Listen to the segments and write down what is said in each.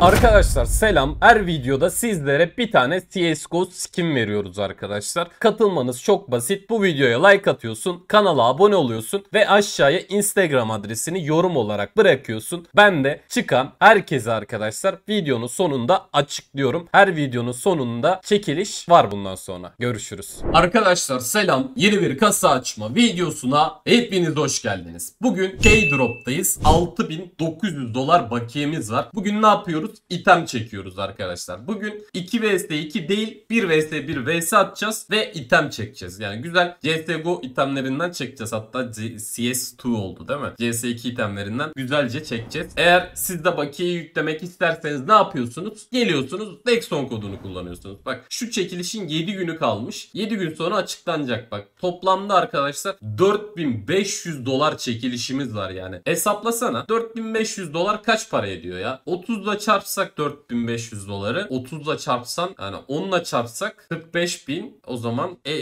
Arkadaşlar selam. Her videoda sizlere bir tane CSGO skin veriyoruz arkadaşlar. Katılmanız çok basit. Bu videoya like atıyorsun, kanala abone oluyorsun ve aşağıya Instagram adresini yorum olarak bırakıyorsun. Ben de çıkan herkese arkadaşlar videonun sonunda açıklıyorum. Her videonun sonunda çekiliş var bundan sonra. Görüşürüz. Arkadaşlar selam. Yeni bir kasa açma videosuna hepiniz hoş geldiniz. Bugün K-Drop'tayız. 6900 dolar bakiyemiz var. Bugün ne yapıyoruz? yapıyoruz? İtem çekiyoruz arkadaşlar. Bugün 2 vs 2 değil 1 vs 1 vs atacağız ve item çekeceğiz. Yani güzel CSGO itemlerinden çekeceğiz. Hatta CS2 oldu değil mi? CS2 itemlerinden güzelce çekeceğiz. Eğer siz de bakiye yüklemek isterseniz ne yapıyorsunuz? Geliyorsunuz Nexon kodunu kullanıyorsunuz. Bak şu çekilişin 7 günü kalmış. 7 gün sonra açıklanacak bak. Toplamda arkadaşlar 4500 dolar çekilişimiz var yani. Hesaplasana 4500 dolar kaç para ediyor ya? 30 ile çarpsak 4500 doları. 30'la çarpsan yani 10'la çarpsak 45.000 o zaman e,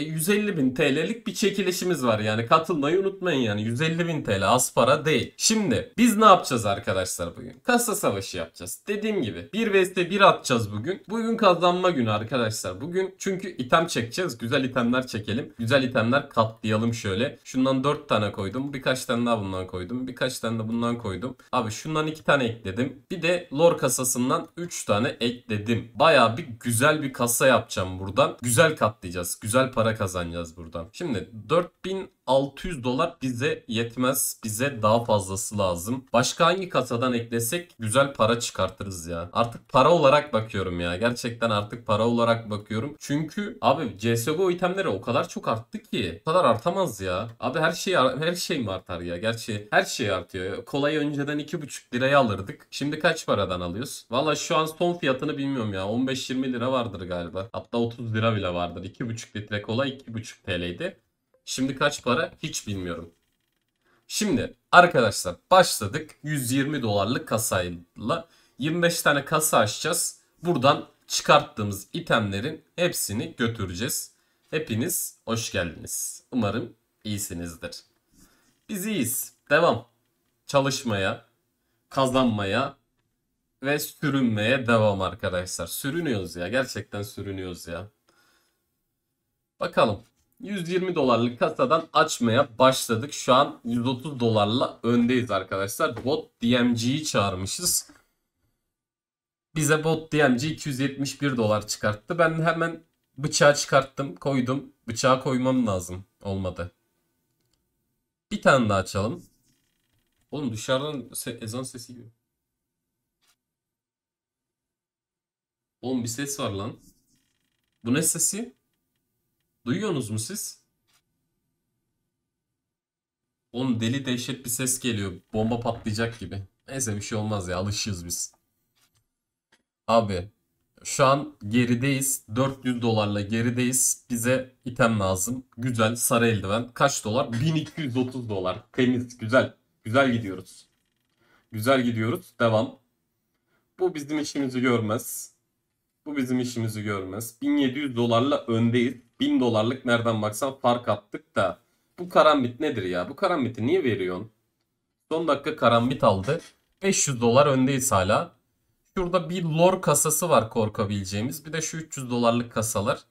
bin TL'lik bir çekilişimiz var. Yani katılmayı unutmayın yani 150 bin TL az para değil. Şimdi biz ne yapacağız arkadaşlar bugün? Kasa savaşı yapacağız. Dediğim gibi 1 vs 1 atacağız bugün. Bugün kazanma günü arkadaşlar. Bugün çünkü item çekeceğiz. Güzel itemler çekelim. Güzel itemler katlayalım şöyle. Şundan 4 tane koydum. Birkaç tane daha bundan koydum. Birkaç tane de bundan koydum. Abi şundan 2 tane ekledim. Bir de lor kasası kasasından 3 tane ekledim. Baya bir güzel bir kasa yapacağım buradan. Güzel katlayacağız. Güzel para kazanacağız buradan. Şimdi 4600 dolar bize yetmez. Bize daha fazlası lazım. Başka hangi kasadan eklesek güzel para çıkartırız ya. Artık para olarak bakıyorum ya. Gerçekten artık para olarak bakıyorum. Çünkü abi CSGO itemleri o kadar çok arttı ki. O kadar artamaz ya. Abi her şey her şey mi artar ya? Gerçi her şey artıyor. Kolayı önceden 2,5 liraya alırdık. Şimdi kaç paradan alıyoruz? alıyoruz. Valla şu an son fiyatını bilmiyorum ya. 15-20 lira vardır galiba. Hatta 30 lira bile vardır. 2,5 litre kola 2,5 TL'ydi. Şimdi kaç para hiç bilmiyorum. Şimdi arkadaşlar başladık 120 dolarlık kasayla 25 tane kasa açacağız. Buradan çıkarttığımız itemlerin hepsini götüreceğiz. Hepiniz hoş geldiniz. Umarım iyisinizdir. Biz iyiyiz. Devam. Çalışmaya, kazanmaya, ve sürünmeye devam arkadaşlar. Sürünüyoruz ya. Gerçekten sürünüyoruz ya. Bakalım. 120 dolarlık kasadan açmaya başladık. Şu an 130 dolarla öndeyiz arkadaşlar. Bot DMG'yi çağırmışız. Bize bot DMG 271 dolar çıkarttı. Ben hemen bıçağı çıkarttım, koydum. Bıçağı koymam lazım. Olmadı. Bir tane daha açalım. Oğlum dışarıdan se ezan sesi gibi. Oğlum bir ses var lan. Bu ne sesi? Duyuyorsunuz mu siz? Oğlum deli dehşet bir ses geliyor. Bomba patlayacak gibi. Neyse bir şey olmaz ya alışıyoruz biz. Abi şu an gerideyiz. 400 dolarla gerideyiz. Bize item lazım. Güzel sarı eldiven. Kaç dolar? 1230 dolar. Temiz güzel. Güzel gidiyoruz. Güzel gidiyoruz. Devam. Bu bizim işimizi görmez. Bu bizim işimizi görmez. 1700 dolarla öndeyiz. 1000 dolarlık nereden baksan fark attık da. Bu karambit nedir ya? Bu karambiti niye veriyorsun? Son dakika karambit aldı. 500 dolar öndeyiz hala. Şurada bir lor kasası var korkabileceğimiz. Bir de şu 300 dolarlık kasalar.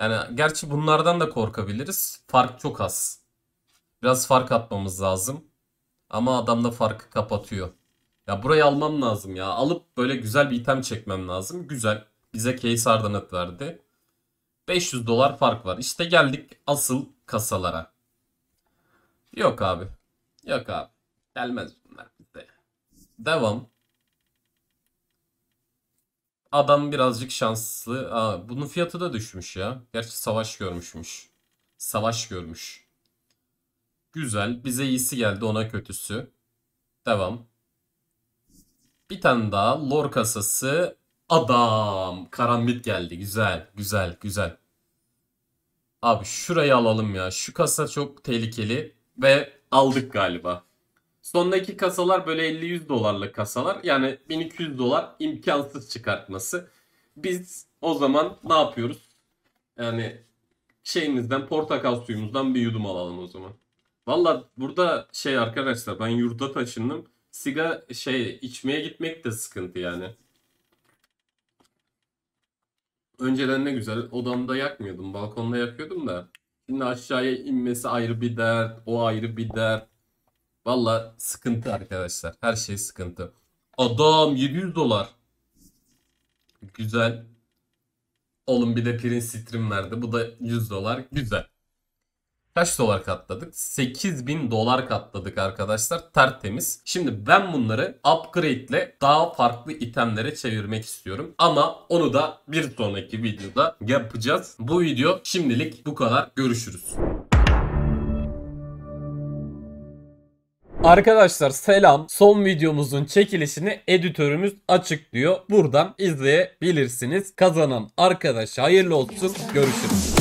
Yani gerçi bunlardan da korkabiliriz. Fark çok az. Biraz fark atmamız lazım. Ama adam da farkı kapatıyor. Ya burayı almam lazım ya. Alıp böyle güzel bir item çekmem lazım. Güzel. Bize case ardanat verdi. 500 dolar fark var. İşte geldik asıl kasalara. Yok abi. Yok abi. Gelmez bunlar bize. Devam. Adam birazcık şanslı. Aa, bunun fiyatı da düşmüş ya. Gerçi savaş görmüşmüş. Savaş görmüş. Güzel. Bize iyisi geldi ona kötüsü. Devam. Bir tane daha lor kasası. Adam. Karambit geldi. Güzel. Güzel. Güzel. Abi şurayı alalım ya. Şu kasa çok tehlikeli. Ve aldık galiba. Sondaki kasalar böyle 50-100 dolarlık kasalar. Yani 1200 dolar imkansız çıkartması. Biz o zaman ne yapıyoruz? Yani şeyimizden portakal suyumuzdan bir yudum alalım o zaman. Valla burada şey arkadaşlar ben yurda taşındım siga şey içmeye gitmek de sıkıntı yani. Önceden ne güzel odamda yakmıyordum. Balkonda yakıyordum da. Şimdi aşağıya inmesi ayrı bir dert. O ayrı bir dert. Valla sıkıntı arkadaşlar. Her şey sıkıntı. Adam 700 dolar. Güzel. Oğlum bir de pirin stream verdi. Bu da 100 dolar. Güzel. Kaç dolar katladık? 8000 dolar katladık arkadaşlar. Tertemiz. Şimdi ben bunları upgrade ile daha farklı itemlere çevirmek istiyorum. Ama onu da bir sonraki videoda yapacağız. Bu video şimdilik bu kadar. Görüşürüz. Arkadaşlar selam. Son videomuzun çekilişini editörümüz açıklıyor. Buradan izleyebilirsiniz. Kazanan arkadaş hayırlı olsun. Görüşürüz.